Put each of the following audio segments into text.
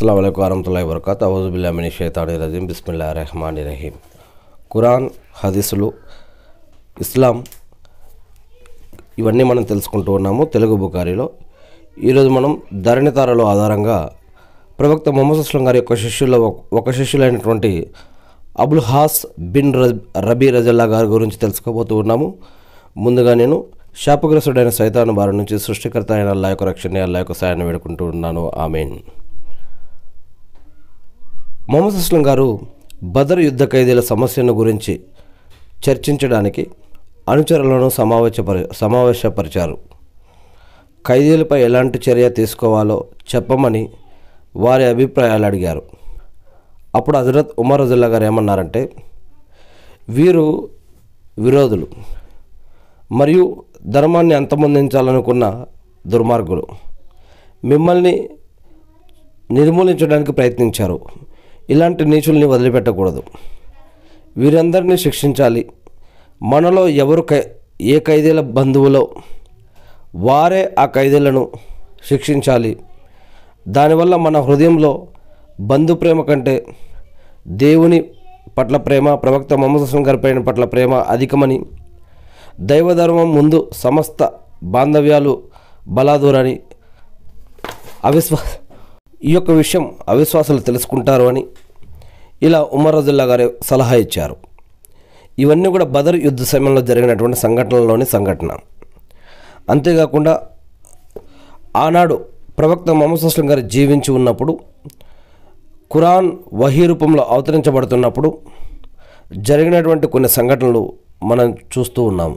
అస్సలం వరహతుల్లా వరకత్ అవుజుబుల్లామిని షేతాడి రజీం బిస్మిల్లా రెహమాన్ రహీం కురాన్ హదీసులు ఇస్లాం ఇవన్నీ మనం తెలుసుకుంటూ ఉన్నాము తెలుగు బుకారిలో ఈరోజు మనం ధరణి తారలో ఆధారంగా ప్రవక్త మొహమ్మద్ అస్లం గారి యొక్క శిష్యుల్లో ఒక శిష్యులైనటువంటి అబుల్ హాస్ బిన్ రబీ రజల్లా గారి గురించి తెలుసుకోబోతూ ఉన్నాము ముందుగా నేను శాపగ్రస్తుడైన సైతాను బారి నుంచి సృష్టికర్త అయిన అల్లా యొక్క రక్షణ అల్లా యొక్క సాయాన్ని వేడుకుంటూ ఉన్నాను ఆమెన్ మొహమ్మద్ అస్లం గారు బదర్ యుద్ధ ఖైదీల సమస్యను గురించి చర్చించడానికి అనుచరులను సమావేశపర సమావేశపరిచారు ఖైదీలపై ఎలాంటి చర్య తీసుకోవాలో చెప్పమని వారి అభిప్రాయాలు అడిగారు అప్పుడు హజరత్ ఉమర్ రజుల్లా గారు ఏమన్నారంటే వీరు విరోధులు మరియు ధర్మాన్ని అంతమొందించాలనుకున్న దుర్మార్గులు మిమ్మల్ని నిర్మూలించడానికి ప్రయత్నించారు ఇలాంటి నీచుల్ని వదిలిపెట్టకూడదు వీరందరినీ శిక్షించాలి మనలో ఎవరు కై ఏ ఖైదీల బంధువులో వారే ఆ ఖైదీలను శిక్షించాలి దానివల్ల మన హృదయంలో బంధు ప్రేమ కంటే దేవుని పట్ల ప్రేమ ప్రవక్త మమత శంకర్ పైన పట్ల ప్రేమ అధికమని దైవధర్మం ముందు సమస్త బాంధవ్యాలు బలాదూరని అవిశ్వాస ఈ యొక్క విషయం అవిశ్వాసాలు తెలుసుకుంటారు అని ఇలా ఉమర్ రజుల్లా గారు సలహా ఇచ్చారు ఇవన్నీ కూడా బదర్ యుద్ధ సమయంలో జరిగినటువంటి సంఘటనలోని సంఘటన అంతేకాకుండా ఆనాడు ప్రవక్త మొహమ్మద్ అస్లం గారు జీవించి ఉన్నప్పుడు ఖురాన్ వహీ రూపంలో అవతరించబడుతున్నప్పుడు జరిగినటువంటి కొన్ని సంఘటనలు మనం చూస్తూ ఉన్నాము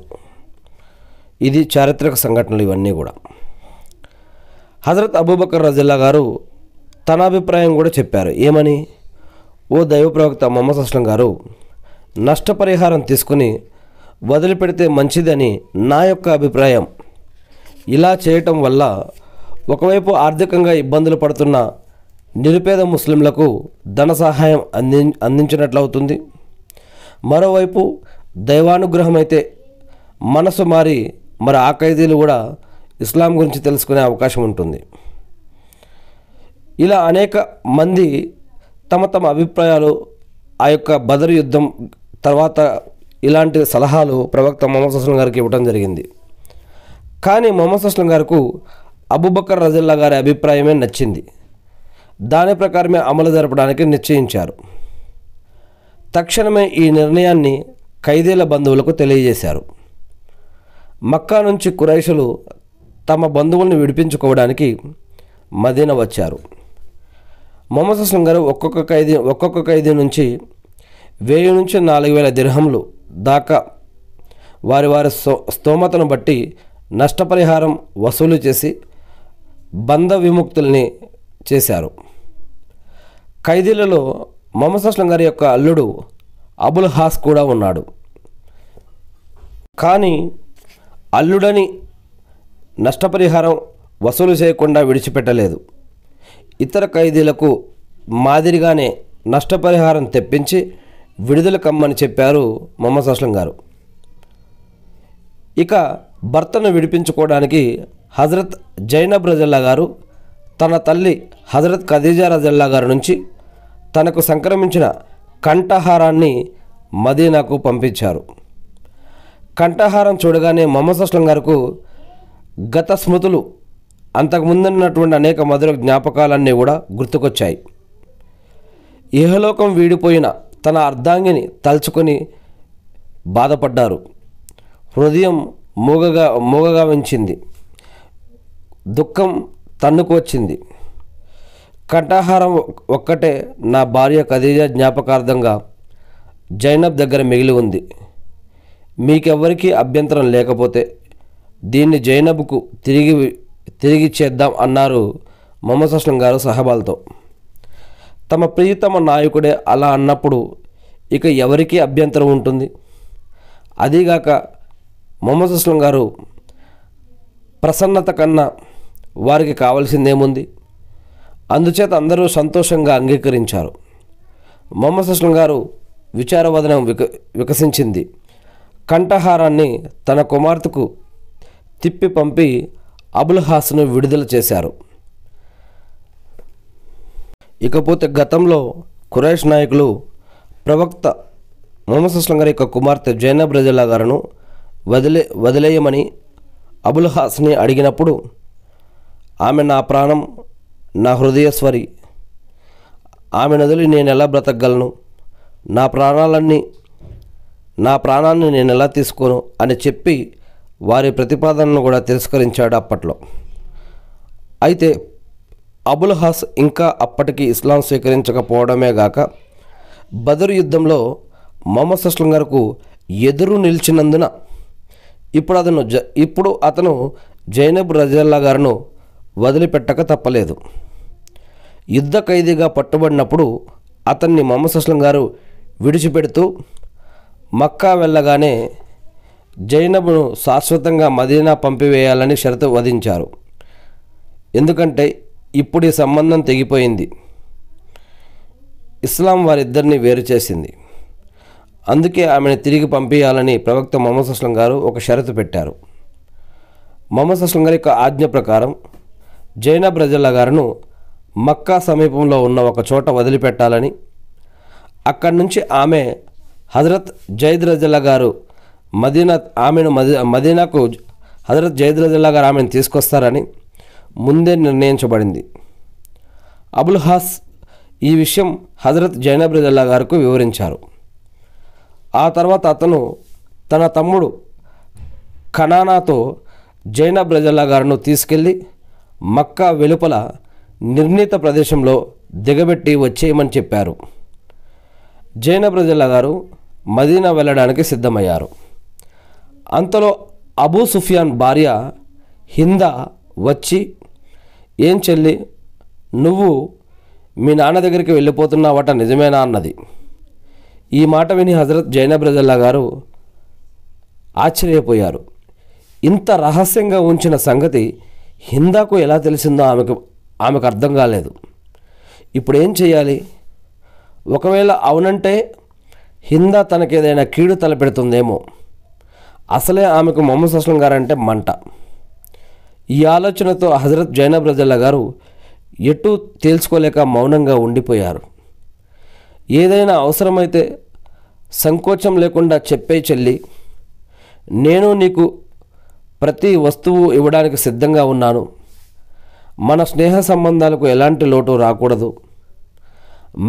ఇది చారిత్రక సంఘటనలు ఇవన్నీ కూడా హజరత్ అబూబకర్ రజిల్లా గారు తన అభిప్రాయం కూడా చెప్పారు ఏమని ఓ దైవ ప్రవక్త మొహమ్మద్ గారు నష్టపరిహారం తీసుకుని వదిలిపెడితే మంచిదని నా యొక్క అభిప్రాయం ఇలా చేయటం వల్ల ఒకవైపు ఆర్థికంగా ఇబ్బందులు పడుతున్న నిరుపేద ముస్లింలకు ధన సహాయం అంది అందించినట్లవుతుంది మరోవైపు దైవానుగ్రహం అయితే మనసు మారి మరి ఆ ఖైదీలు కూడా ఇస్లాం గురించి తెలుసుకునే అవకాశం ఉంటుంది ఇలా అనేక మంది తమ తమ అభిప్రాయాలు ఆ యొక్క బదర్ యుద్ధం తర్వాత ఇలాంటి సలహాలు ప్రవక్త మొహమ్మద్ అస్లం గారికి ఇవ్వడం జరిగింది కానీ మొహమ్మద్ అస్లం గారికి అబుబకర్ రజిల్లా గారి అభిప్రాయమే నచ్చింది దాని ప్రకారమే అమలు జరపడానికి నిశ్చయించారు తక్షణమే ఈ నిర్ణయాన్ని ఖైదీల బంధువులకు తెలియజేశారు మక్కా నుంచి కురైషులు తమ బంధువులను విడిపించుకోవడానికి మదీన వచ్చారు మొహమ్మద్ హస్లం గారు ఒక్కొక్క ఖైదీ ఒక్కొక్క ఖైదీ నుంచి వెయ్యి నుంచి నాలుగు వేల దిర్హంలు దాకా వారి వారి స్థో స్తోమతను బట్టి నష్టపరిహారం వసూలు చేసి బంధ విముక్తుల్ని చేశారు ఖైదీలలో మొహమ్మద్ అస్లం గారి యొక్క అల్లుడు అబుల్ హాస్ కూడా ఉన్నాడు కానీ అల్లుడని నష్టపరిహారం వసూలు చేయకుండా విడిచిపెట్టలేదు ఇతర ఖైదీలకు మాదిరిగానే నష్టపరిహారం తెప్పించి విడుదల కమ్మని చెప్పారు మొహమ్మద్ అస్లం గారు ఇక భర్తను విడిపించుకోవడానికి హజరత్ జైనబ్ రజల్లా గారు తన తల్లి హజరత్ ఖదీజా రజల్లా గారి నుంచి తనకు సంక్రమించిన కంఠహారాన్ని మదీనాకు పంపించారు కంఠహారం చూడగానే మొహమ్మద్ అస్లం గారుకు గత స్మృతులు అంతకుముందున్నటువంటి అనేక మధుర జ్ఞాపకాలన్నీ కూడా గుర్తుకొచ్చాయి ఇహలోకం వీడిపోయిన తన అర్ధాంగిని తలుచుకొని బాధపడ్డారు హృదయం మూగగా మూగగా వంచింది దుఃఖం తన్నుకు వచ్చింది కంఠాహారం ఒక్కటే నా భార్య ఖదీజా జ్ఞాపకార్థంగా జైనబ్ దగ్గర మిగిలి ఉంది మీకెవ్వరికీ అభ్యంతరం లేకపోతే దీన్ని జైనబ్కు తిరిగి తిరిగి చేద్దాం అన్నారు మొహమ్మద్ అస్లం గారు సహబాలతో తమ ప్రియతమ నాయకుడే అలా అన్నప్పుడు ఇక ఎవరికీ అభ్యంతరం ఉంటుంది అదీగాక మొహమ్మద్ అస్లం గారు ప్రసన్నత కన్నా వారికి కావాల్సిందేముంది అందుచేత అందరూ సంతోషంగా అంగీకరించారు మొహమ్మద్ అస్లం గారు విచారవదనం విక వికసించింది కంఠహారాన్ని తన కుమార్తెకు తిప్పి పంపి అబుల్ హాస్ను విడుదల చేశారు ఇకపోతే గతంలో కురేష్ నాయకులు ప్రవక్త మొహమ్మద్ గారి యొక్క కుమార్తె జైన బ్రజల్లా గారును వదిలే వదిలేయమని అబుల్ హాస్ని అడిగినప్పుడు ఆమె నా ప్రాణం నా హృదయస్వరి ఆమె నదులు నేను ఎలా బ్రతకగలను నా ప్రాణాలన్నీ నా ప్రాణాన్ని నేను ఎలా తీసుకోను అని చెప్పి వారి ప్రతిపాదనను కూడా తిరస్కరించాడు అప్పట్లో అయితే అబుల్ హాస్ ఇంకా అప్పటికి ఇస్లాం స్వీకరించకపోవడమే గాక బదర్ యుద్ధంలో మొహమ్మద్ సస్లం గారికి ఎదురు నిలిచినందున ఇప్పుడు అతను జ ఇప్పుడు అతను జైనబ్ రజల్లా గారును వదిలిపెట్టక తప్పలేదు యుద్ధ ఖైదీగా పట్టుబడినప్పుడు అతన్ని మొహమ్మద్ సస్లం గారు విడిచిపెడుతూ మక్కా వెళ్ళగానే జైనబును శాశ్వతంగా మదీనా పంపివేయాలని షరతు వధించారు ఎందుకంటే ఇప్పుడు ఈ సంబంధం తెగిపోయింది ఇస్లాం వారిద్దరిని వేరు చేసింది అందుకే ఆమెను తిరిగి పంపించాలని ప్రవక్త మొహమ్మద్ అస్లం గారు ఒక షరతు పెట్టారు మొహమ్మద్ అస్లం గారి యొక్క ఆజ్ఞ ప్రకారం జైన ప్రజల గారును మక్కా సమీపంలో ఉన్న ఒక చోట వదిలిపెట్టాలని అక్కడి నుంచి ఆమె హజరత్ జైద్ రజల్లా గారు మదీనా ఆమెను మదీనాకు హజరత్ జైదులదిల్లా గారు ఆమెను తీసుకొస్తారని ముందే నిర్ణయించబడింది అబుల్ హాస్ ఈ విషయం హజరత్ జైనబ్రిదల్లా గారికి వివరించారు ఆ తర్వాత అతను తన తమ్ముడు కనానాతో జైనబ్ రజల్లా గారును తీసుకెళ్ళి మక్కా వెలుపల నిర్ణీత ప్రదేశంలో దిగబెట్టి వచ్చేయమని చెప్పారు జైనబ్ రజల్లా గారు మదీనా వెళ్ళడానికి సిద్ధమయ్యారు అంతలో అబూ సుఫియాన్ భార్య హింద వచ్చి ఏం చెల్లి నువ్వు మీ నాన్న దగ్గరికి వెళ్ళిపోతున్నావట నిజమేనా అన్నది ఈ మాట విని హజరత్ జైన బ్రజల్లా గారు ఆశ్చర్యపోయారు ఇంత రహస్యంగా ఉంచిన సంగతి హిందాకు ఎలా తెలిసిందో ఆమెకు ఆమెకు అర్థం కాలేదు ఇప్పుడు ఏం చేయాలి ఒకవేళ అవునంటే హిందా తనకేదైనా కీడు తలపెడుతుందేమో అసలే ఆమెకు మొహమ్మద్ అస్లం గారంటే మంట ఈ ఆలోచనతో హజరత్ జైనబ్ రజల్లా గారు ఎటు తేల్చుకోలేక మౌనంగా ఉండిపోయారు ఏదైనా అవసరమైతే సంకోచం లేకుండా చెప్పే చెల్లి నేను నీకు ప్రతి వస్తువు ఇవ్వడానికి సిద్ధంగా ఉన్నాను మన స్నేహ సంబంధాలకు ఎలాంటి లోటు రాకూడదు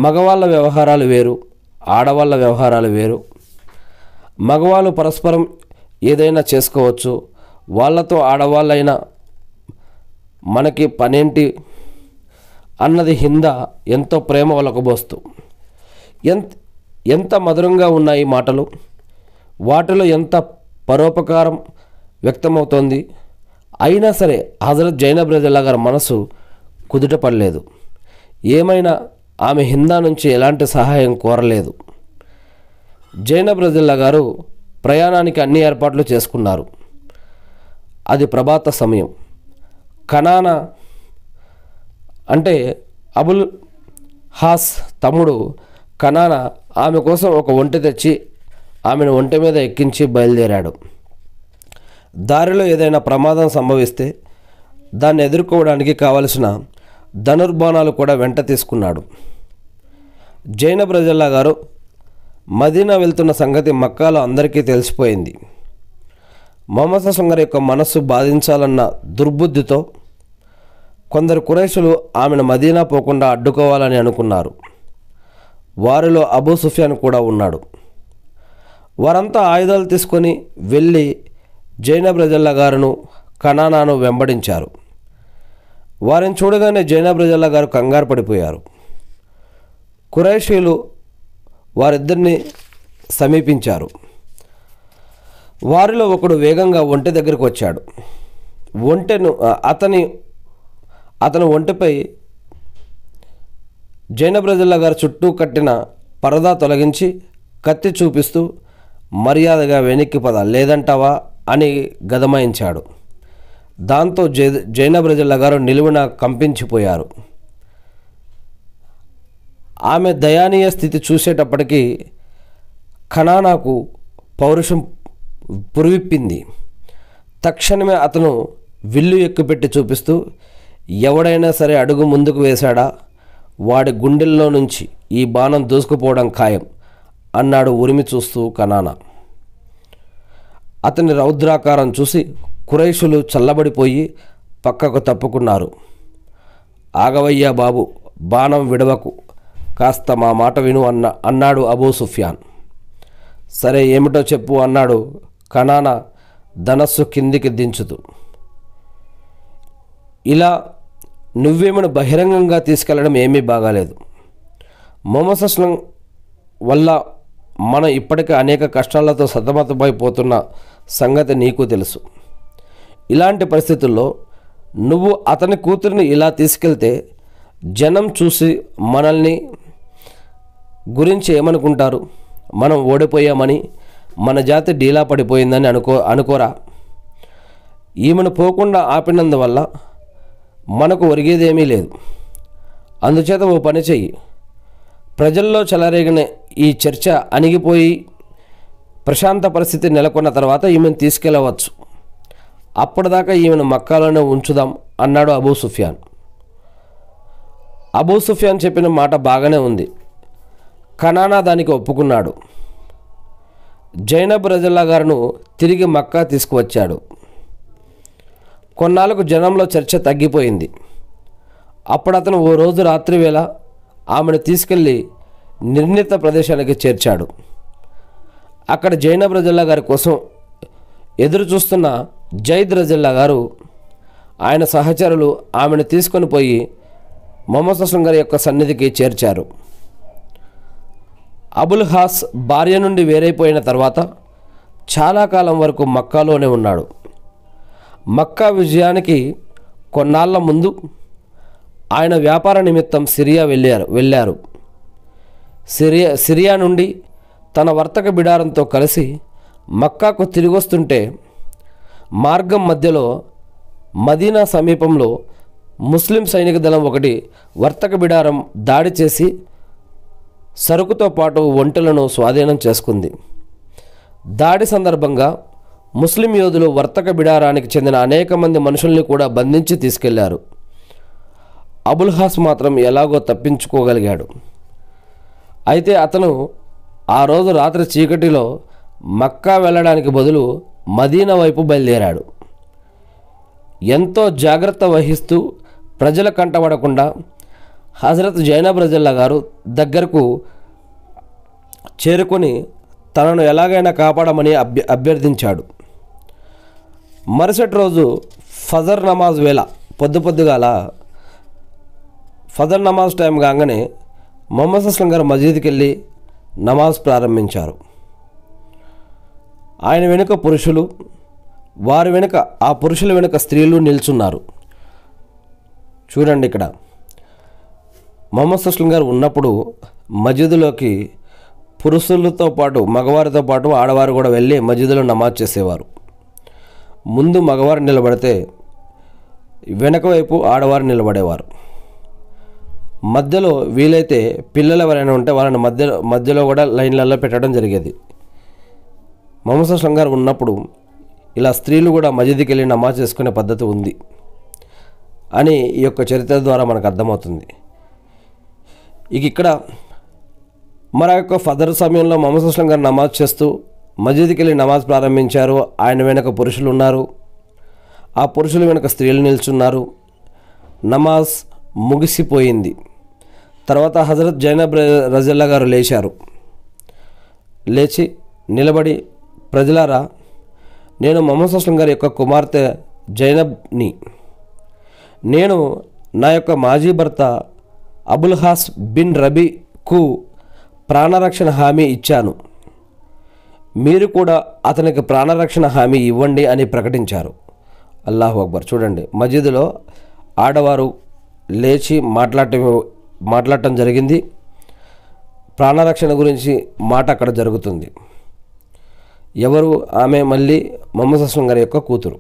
మగవాళ్ళ వ్యవహారాలు వేరు ఆడవాళ్ళ వ్యవహారాలు వేరు మగవాళ్ళు పరస్పరం ఏదైనా చేసుకోవచ్చు వాళ్ళతో ఆడవాళ్ళైనా మనకి పనేంటి అన్నది హింద ఎంతో ప్రేమ ఒలకబోస్తూ ఎంత ఎంత మధురంగా ఉన్నాయి మాటలు వాటిలో ఎంత పరోపకారం వ్యక్తమవుతోంది అయినా సరే హజరత్ జైన రజల్లా గారి మనసు కుదుట పడలేదు ఏమైనా ఆమె హిందా నుంచి ఎలాంటి సహాయం కోరలేదు జైన రజల్లా గారు ప్రయాణానికి అన్ని ఏర్పాట్లు చేసుకున్నారు అది ప్రభాత సమయం కనానా అంటే అబుల్ హాస్ తమ్ముడు కనానా ఆమె కోసం ఒక ఒంటి తెచ్చి ఆమెను ఒంటి మీద ఎక్కించి బయలుదేరాడు దారిలో ఏదైనా ప్రమాదం సంభవిస్తే దాన్ని ఎదుర్కోవడానికి కావలసిన ధనుర్బాణాలు కూడా వెంట తీసుకున్నాడు జైన ప్రజల్లా గారు మదీనా వెళ్తున్న సంగతి మక్కాలో అందరికీ తెలిసిపోయింది మమత సుంగర్ యొక్క మనస్సు బాధించాలన్న దుర్బుద్ధితో కొందరు కురేషులు ఆమెను మదీనా పోకుండా అడ్డుకోవాలని అనుకున్నారు వారిలో అబూ సుఫియాన్ కూడా ఉన్నాడు వారంతా ఆయుధాలు తీసుకొని వెళ్ళి జైన బ్రజల్ల గారును కణానాను వెంబడించారు వారిని చూడగానే జైన బ్రజల్ల గారు కంగారు పడిపోయారు కురైషీలు వారిద్దరిని సమీపించారు వారిలో ఒకడు వేగంగా ఒంటె దగ్గరకు వచ్చాడు ఒంటెను అతని అతను ఒంటెపై ప్రజల గారు చుట్టూ కట్టిన పరదా తొలగించి కత్తి చూపిస్తూ మర్యాదగా వెనక్కి పద లేదంటావా అని గదమాయించాడు దాంతో జై జైన జైనబ్రజల్లా గారు నిలువున కంపించిపోయారు ఆమె దయానీయ స్థితి చూసేటప్పటికీ ఖనానాకు పౌరుషం పురివిప్పింది తక్షణమే అతను విల్లు ఎక్కుపెట్టి చూపిస్తూ ఎవడైనా సరే అడుగు ముందుకు వేశాడా వాడి గుండెల్లో నుంచి ఈ బాణం దూసుకుపోవడం ఖాయం అన్నాడు ఉరిమి చూస్తూ కనానా అతని రౌద్రాకారం చూసి కురైషులు చల్లబడిపోయి పక్కకు తప్పుకున్నారు ఆగవయ్యా బాబు బాణం విడవకు కాస్త మా మాట విను అన్న అన్నాడు అబూ సుఫియాన్ సరే ఏమిటో చెప్పు అన్నాడు కణాన ధనస్సు కిందికి దించుతూ ఇలా నువ్వేమను బహిరంగంగా తీసుకెళ్లడం ఏమీ బాగాలేదు మోమసస్లం వల్ల మనం ఇప్పటికే అనేక కష్టాలతో సతమతమైపోతున్న సంగతి నీకు తెలుసు ఇలాంటి పరిస్థితుల్లో నువ్వు అతని కూతురిని ఇలా తీసుకెళ్తే జనం చూసి మనల్ని గురించి ఏమనుకుంటారు మనం ఓడిపోయామని మన జాతి డీలా పడిపోయిందని అనుకో అనుకోరా ఈమెను పోకుండా ఆపినందువల్ల మనకు ఒరిగేదేమీ లేదు అందుచేత ఓ పని చెయ్యి ప్రజల్లో చెలరేగిన ఈ చర్చ అణిగిపోయి ప్రశాంత పరిస్థితి నెలకొన్న తర్వాత ఈమెను తీసుకెళ్ళవచ్చు అప్పటిదాకా ఈమెను మక్కాలోనే ఉంచుదాం అన్నాడు అబూ సుఫియాన్ అబూ సుఫియాన్ చెప్పిన మాట బాగానే ఉంది కనానా దానికి ఒప్పుకున్నాడు జైనబ్ రజల్లా గారును తిరిగి మక్కా తీసుకువచ్చాడు కొన్నాళ్ళకు జనంలో చర్చ తగ్గిపోయింది అప్పుడు అతను ఓ రోజు రాత్రి వేళ ఆమెను తీసుకెళ్ళి నిర్ణీత ప్రదేశానికి చేర్చాడు అక్కడ జైనబ్ రజల్లా గారి కోసం ఎదురు చూస్తున్న జైద్ రజల్లా గారు ఆయన సహచరులు ఆమెను తీసుకొని పోయి మొహమ్మద్ అస్లం గారి యొక్క సన్నిధికి చేర్చారు అబుల్ హాస్ భార్య నుండి వేరైపోయిన తర్వాత చాలా కాలం వరకు మక్కాలోనే ఉన్నాడు మక్కా విజయానికి కొన్నాళ్ళ ముందు ఆయన వ్యాపార నిమిత్తం సిరియా వెళ్ళారు వెళ్ళారు సిరియా సిరియా నుండి తన వర్తక బిడారంతో కలిసి మక్కాకు తిరిగొస్తుంటే మార్గం మధ్యలో మదీనా సమీపంలో ముస్లిం సైనిక దళం ఒకటి వర్తక బిడారం దాడి చేసి సరుకుతో పాటు ఒంటెలను స్వాధీనం చేసుకుంది దాడి సందర్భంగా ముస్లిం యోధులు వర్తక బిడారానికి చెందిన అనేక మంది మనుషుల్ని కూడా బంధించి తీసుకెళ్లారు హాస్ మాత్రం ఎలాగో తప్పించుకోగలిగాడు అయితే అతను ఆ రోజు రాత్రి చీకటిలో మక్కా వెళ్ళడానికి బదులు మదీన వైపు బయలుదేరాడు ఎంతో జాగ్రత్త వహిస్తూ ప్రజల కంటబడకుండా హజరత్ జైనబ్ రజల్లా గారు దగ్గరకు చేరుకొని తనను ఎలాగైనా కాపాడమని అభ్య అభ్యర్థించాడు మరుసటి రోజు ఫజర్ నమాజ్ వేళ పొద్దు పొద్దుగాల ఫజర్ నమాజ్ టైం కాగానే మొహమ్మద్ అస్లం గారు మసీద్కి వెళ్ళి నమాజ్ ప్రారంభించారు ఆయన వెనుక పురుషులు వారి వెనుక ఆ పురుషుల వెనుక స్త్రీలు నిల్చున్నారు చూడండి ఇక్కడ మొహమ్మద్ సుస్లిం గారు ఉన్నప్పుడు మజీదులోకి పురుషులతో పాటు మగవారితో పాటు ఆడవారు కూడా వెళ్ళి మజీదులో నమాజ్ చేసేవారు ముందు మగవారు నిలబడితే వెనక వైపు ఆడవారు నిలబడేవారు మధ్యలో వీలైతే పిల్లలు ఎవరైనా ఉంటే వాళ్ళని మధ్యలో మధ్యలో కూడా లైన్లలో పెట్టడం జరిగేది సుస్లిం గారు ఉన్నప్పుడు ఇలా స్త్రీలు కూడా మజీద్కి వెళ్ళి నమాజ్ చేసుకునే పద్ధతి ఉంది అని ఈ యొక్క చరిత్ర ద్వారా మనకు అర్థమవుతుంది ఇక ఇక్కడ మన యొక్క ఫదర్ సమయంలో మహమ్మద్ అస్లం గారు నమాజ్ చేస్తూ మస్జిద్కి వెళ్ళి నమాజ్ ప్రారంభించారు ఆయన వెనుక పురుషులు ఉన్నారు ఆ పురుషులు వెనుక స్త్రీలు నిల్చున్నారు నమాజ్ ముగిసిపోయింది తర్వాత హజరత్ జైనబ్ రజల్లా గారు లేచారు లేచి నిలబడి ప్రజలారా నేను మొహమ్మద్ అస్లం గారి యొక్క కుమార్తె జైనబ్ని నేను నా యొక్క మాజీ భర్త అబుల్హాస్ బిన్ రబీకు ప్రాణరక్షణ హామీ ఇచ్చాను మీరు కూడా అతనికి ప్రాణరక్షణ హామీ ఇవ్వండి అని ప్రకటించారు అల్లాహు అక్బర్ చూడండి మసీదులో ఆడవారు లేచి మాట్లాడటం మాట్లాడటం జరిగింది ప్రాణరక్షణ గురించి మాట అక్కడ జరుగుతుంది ఎవరు ఆమె మళ్ళీ మొహమ్మద్ అస్లం గారి యొక్క కూతురు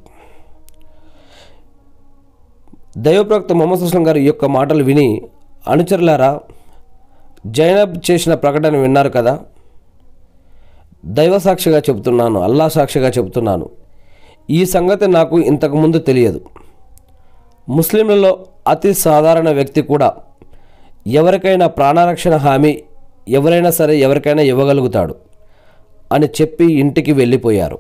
దైవప్రవక్త మొహమ్మద్ అస్లం గారి యొక్క మాటలు విని అనుచరులారా జైనబ్ చేసిన ప్రకటన విన్నారు కదా దైవ సాక్షిగా చెబుతున్నాను అల్లా సాక్షిగా చెబుతున్నాను ఈ సంగతి నాకు ఇంతకుముందు తెలియదు ముస్లింలలో అతి సాధారణ వ్యక్తి కూడా ఎవరికైనా ప్రాణరక్షణ హామీ ఎవరైనా సరే ఎవరికైనా ఇవ్వగలుగుతాడు అని చెప్పి ఇంటికి వెళ్ళిపోయారు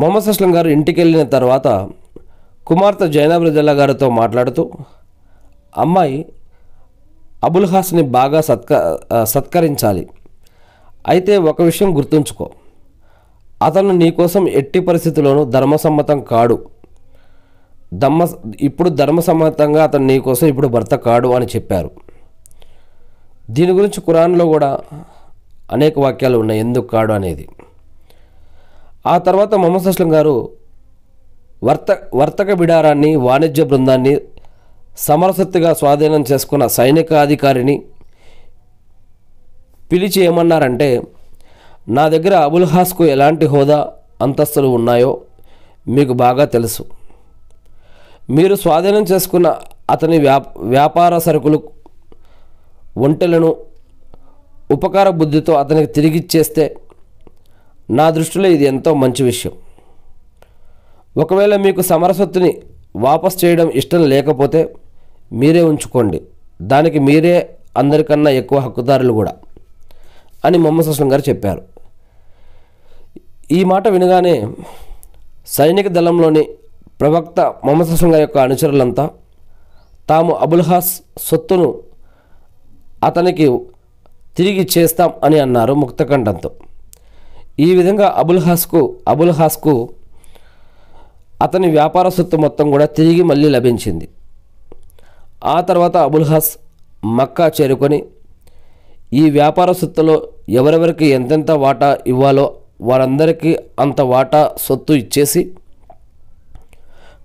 మొహమ్మద్ అస్లం గారు ఇంటికి వెళ్ళిన తర్వాత కుమార్తె జైనబ్ రజల్లా గారితో మాట్లాడుతూ అమ్మాయి అబుల్ హాస్ని బాగా సత్క సత్కరించాలి అయితే ఒక విషయం గుర్తుంచుకో అతను నీకోసం ఎట్టి పరిస్థితుల్లోనూ ధర్మసమ్మతం కాడు దమ్మ ఇప్పుడు ధర్మసమ్మతంగా అతను నీకోసం ఇప్పుడు భర్త కాడు అని చెప్పారు దీని గురించి కురాన్లో కూడా అనేక వాక్యాలు ఉన్నాయి ఎందుకు కాడు అనేది ఆ తర్వాత మొహమ్మద్ అస్లం గారు వర్త వర్తక బిడారాన్ని వాణిజ్య బృందాన్ని సమరసత్తుగా స్వాధీనం చేసుకున్న సైనిక అధికారిని పిలిచి ఏమన్నారంటే నా దగ్గర అబుల్ హాస్కు ఎలాంటి హోదా అంతస్తులు ఉన్నాయో మీకు బాగా తెలుసు మీరు స్వాధీనం చేసుకున్న అతని వ్యాపార సరుకులు ఒంటెలను ఉపకార బుద్ధితో అతనికి తిరిగిచ్చేస్తే నా దృష్టిలో ఇది ఎంతో మంచి విషయం ఒకవేళ మీకు సమరసత్తుని వాపస్ చేయడం ఇష్టం లేకపోతే మీరే ఉంచుకోండి దానికి మీరే అందరికన్నా ఎక్కువ హక్కుదారులు కూడా అని మొహమ్మద్ అస్లం గారు చెప్పారు ఈ మాట వినగానే సైనిక దళంలోని ప్రవక్త మొహమ్మద్ అస్లం గారి యొక్క అనుచరులంతా తాము అబుల్ హాస్ సొత్తును అతనికి తిరిగి చేస్తాం అని అన్నారు ముక్తకంఠంతో ఈ విధంగా అబుల్ హాస్కు అబుల్ హాస్కు అతని వ్యాపార సొత్తు మొత్తం కూడా తిరిగి మళ్ళీ లభించింది ఆ తర్వాత అబుల్ హాస్ మక్కా చేరుకొని ఈ వ్యాపార సొత్తులో ఎవరెవరికి ఎంతెంత వాటా ఇవ్వాలో వారందరికీ అంత వాటా సొత్తు ఇచ్చేసి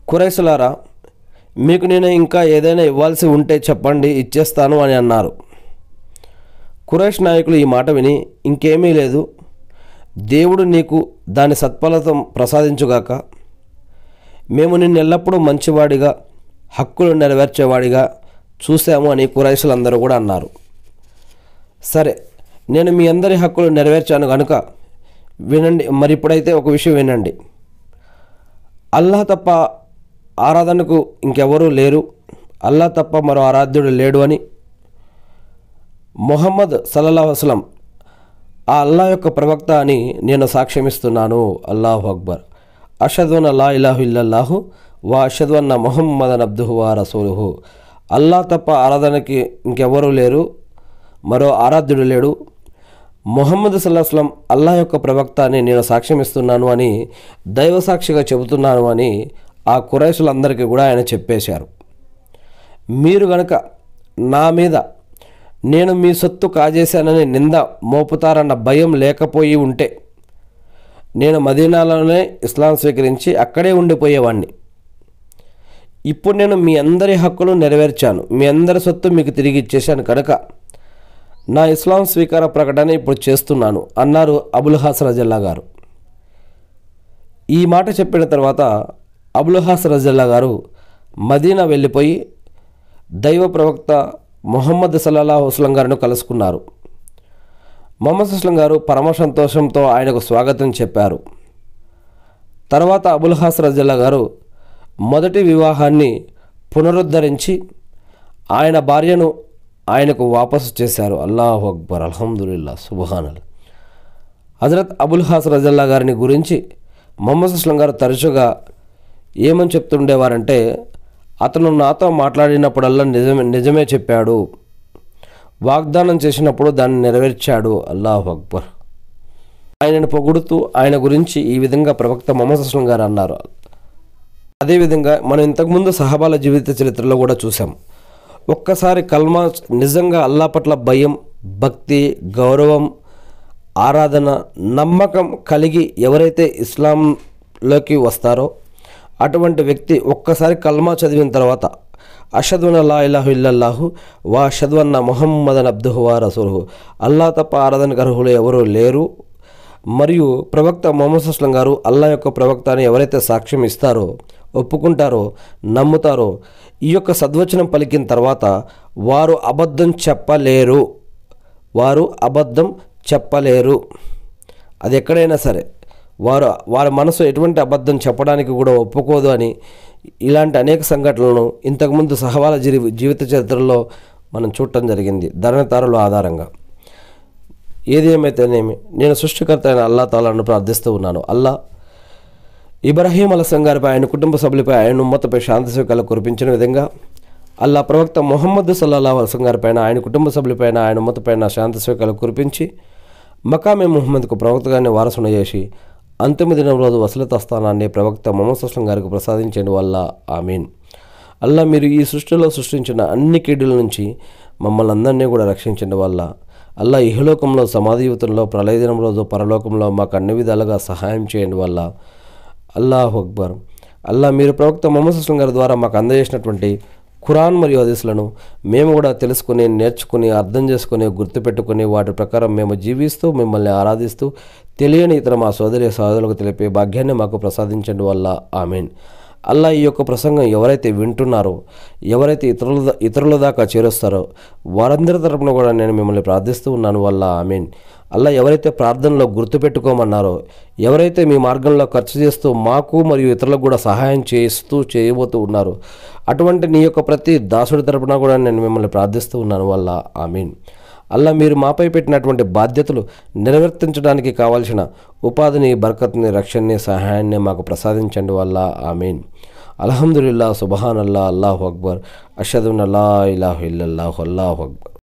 కురైసులారా మీకు నేను ఇంకా ఏదైనా ఇవ్వాల్సి ఉంటే చెప్పండి ఇచ్చేస్తాను అని అన్నారు కురేష్ నాయకులు ఈ మాట విని ఇంకేమీ లేదు దేవుడు నీకు దాని సత్ఫలతం ప్రసాదించుగాక మేము నిన్నెల్లప్పుడూ మంచివాడిగా హక్కులు నెరవేర్చేవాడిగా చూశాము అని కురైసులందరూ కూడా అన్నారు సరే నేను మీ అందరి హక్కులు నెరవేర్చాను కనుక వినండి మరి ఇప్పుడైతే ఒక విషయం వినండి అల్లాహ్ తప్ప ఆరాధనకు ఇంకెవరూ లేరు అల్లా తప్ప మరో ఆరాధ్యుడు లేడు అని మొహమ్మద్ సల్లల్లా వసలం ఆ అల్లా యొక్క ప్రవక్త అని నేను సాక్ష్యమిస్తున్నాను అల్లాహు అక్బర్ అషద్ అల్లా ఇల్లాహు ఇల్లల్లాహు వా అషద్వన్న మొహమ్మదన్ అబ్దుహు వా రసూలుహు అల్లా తప్ప ఆరాధనకి ఇంకెవరూ లేరు మరో ఆరాధ్యుడు లేడు మొహమ్మద్ సల్లాహస్లం అల్లా యొక్క ప్రవక్త అని నేను సాక్ష్యం ఇస్తున్నాను అని దైవ సాక్షిగా చెబుతున్నాను అని ఆ కురైసులందరికీ కూడా ఆయన చెప్పేశారు మీరు గనక నా మీద నేను మీ సొత్తు కాజేశానని నింద మోపుతారన్న భయం లేకపోయి ఉంటే నేను మదీనాలోనే ఇస్లాం స్వీకరించి అక్కడే ఉండిపోయేవాడిని ఇప్పుడు నేను మీ అందరి హక్కును నెరవేర్చాను మీ అందరి సొత్తు మీకు తిరిగి ఇచ్చేశాను కనుక నా ఇస్లాం స్వీకార ప్రకటన ఇప్పుడు చేస్తున్నాను అన్నారు అబుల్ హాస్ రజల్లా గారు ఈ మాట చెప్పిన తర్వాత అబుల్ హాస్ రజల్లా గారు మదీనా వెళ్ళిపోయి దైవ ప్రవక్త మొహమ్మద్ సల్లాహ్ హుస్లం గారిని కలుసుకున్నారు మొహమ్మద్ హుస్లం గారు పరమ సంతోషంతో ఆయనకు స్వాగతం చెప్పారు తర్వాత అబుల్ హాస్ రజల్లా గారు మొదటి వివాహాన్ని పునరుద్ధరించి ఆయన భార్యను ఆయనకు వాపసు చేశారు అల్లాహు అక్బర్ అల్హమ్దుల్లా సుబహానల్ హజరత్ అబుల్ హాస్ రజల్లా గారిని గురించి మొహమ్మద్ అస్లం గారు తరచుగా ఏమని చెప్తుండేవారంటే అతను నాతో మాట్లాడినప్పుడల్లా నిజమే నిజమే చెప్పాడు వాగ్దానం చేసినప్పుడు దాన్ని నెరవేర్చాడు అల్లాహు అక్బర్ ఆయనను పొగుడుతూ ఆయన గురించి ఈ విధంగా ప్రవక్త మొహమ్మద్ అస్లం గారు అన్నారు అదేవిధంగా మనం ఇంతకుముందు సహబాల జీవిత చరిత్రలో కూడా చూసాం ఒక్కసారి కల్మా నిజంగా అల్లా పట్ల భయం భక్తి గౌరవం ఆరాధన నమ్మకం కలిగి ఎవరైతే ఇస్లాంలోకి వస్తారో అటువంటి వ్యక్తి ఒక్కసారి కల్మా చదివిన తర్వాత అషద్వన్ అల్లా ఇల్లాహు ఇల్లల్లాహు వా అషద్వన్న మొహమ్మదన్ అబ్దుహు వా రసూలుహు అల్లా తప్ప ఆరాధనకు అర్హులు ఎవరూ లేరు మరియు ప్రవక్త మొహమ్మద్ అస్లం గారు అల్లా యొక్క ప్రవక్త అని ఎవరైతే సాక్ష్యం ఇస్తారో ఒప్పుకుంటారో నమ్ముతారో ఈ యొక్క సద్వచనం పలికిన తర్వాత వారు అబద్ధం చెప్పలేరు వారు అబద్ధం చెప్పలేరు అది ఎక్కడైనా సరే వారు వారి మనసు ఎటువంటి అబద్ధం చెప్పడానికి కూడా ఒప్పుకోదు అని ఇలాంటి అనేక సంఘటనలను ఇంతకుముందు సహవాల జీవిత చరిత్రలో మనం చూడటం జరిగింది ధరణితారుల ఆధారంగా ఏది ఏమైతేనేమి నేను సృష్టికర్త అయిన అల్లా తాలను ప్రార్థిస్తూ ఉన్నాను అల్లా ఇబ్రాహీం అల సంగారిపై ఆయన కుటుంబ సభ్యులపై ఆయన ఉమ్మతపై శాంతి సుఖాలు కురిపించిన విధంగా అల్లా ప్రవక్త మొహమ్మద్ సల్లా అలసం గారిపైన ఆయన కుటుంబ సభ్యులపైన ఆయన ఉమ్మతపైన శాంతి సుఖాలు కురిపించి మకామే మొహమ్మద్కు ప్రవక్తగానే వారసును చేసి అంతిమ దినం రోజు వసలత స్థానాన్ని ప్రవక్త మొహమ్మద్ అస్లం గారికి ప్రసాదించండి వల్ల ఆమీన్ అల్లా మీరు ఈ సృష్టిలో సృష్టించిన అన్ని కీడుల నుంచి మమ్మల్ని అందరినీ కూడా రక్షించండి వల్ల అల్లా ఇహలోకంలో సమాధి యువతంలో ప్రళయదినం దినం రోజు పరలోకంలో మాకు అన్ని విధాలుగా సహాయం చేయండి వల్ల అల్లాహ్ అక్బర్ అల్లా మీరు ప్రవక్త మొహమ్మద్ సుస్లం గారి ద్వారా మాకు అందజేసినటువంటి ఖురాన్ మరియు హదీసులను మేము కూడా తెలుసుకుని నేర్చుకుని అర్థం చేసుకుని గుర్తుపెట్టుకుని వాటి ప్రకారం మేము జీవిస్తూ మిమ్మల్ని ఆరాధిస్తూ తెలియని ఇతర మా సోదరి సోదరులకు తెలిపే భాగ్యాన్ని మాకు ప్రసాదించండి వల్ల ఆమెన్ అల్లా ఈ యొక్క ప్రసంగం ఎవరైతే వింటున్నారో ఎవరైతే ఇతరుల ఇతరుల దాకా చేరుస్తారో వారందరి తరపున కూడా నేను మిమ్మల్ని ప్రార్థిస్తూ ఉన్నాను వల్ల ఐ మీన్ అల్లా ఎవరైతే ప్రార్థనలో గుర్తుపెట్టుకోమన్నారో ఎవరైతే మీ మార్గంలో ఖర్చు చేస్తూ మాకు మరియు ఇతరులకు కూడా సహాయం చేస్తూ చేయబోతూ ఉన్నారు అటువంటి నీ యొక్క ప్రతి దాసుడి తరపున కూడా నేను మిమ్మల్ని ప్రార్థిస్తూ ఉన్నాను వల్ల ఐ మీన్ అల్లా మీరు మాపై పెట్టినటువంటి బాధ్యతలు నిర్వర్తించడానికి కావాల్సిన ఉపాధిని బర్కత్ని రక్షణని సహాయాన్ని మాకు ప్రసాదించండి వల్ల ఆమెన్ అల్హమ్దుల్లా సుబహాన్ అల్లా అల్లాహు అక్బర్ అషదున్ అల్లా ఇలాహు ఇల్లల్లాహు అల్లాహు అక్బర్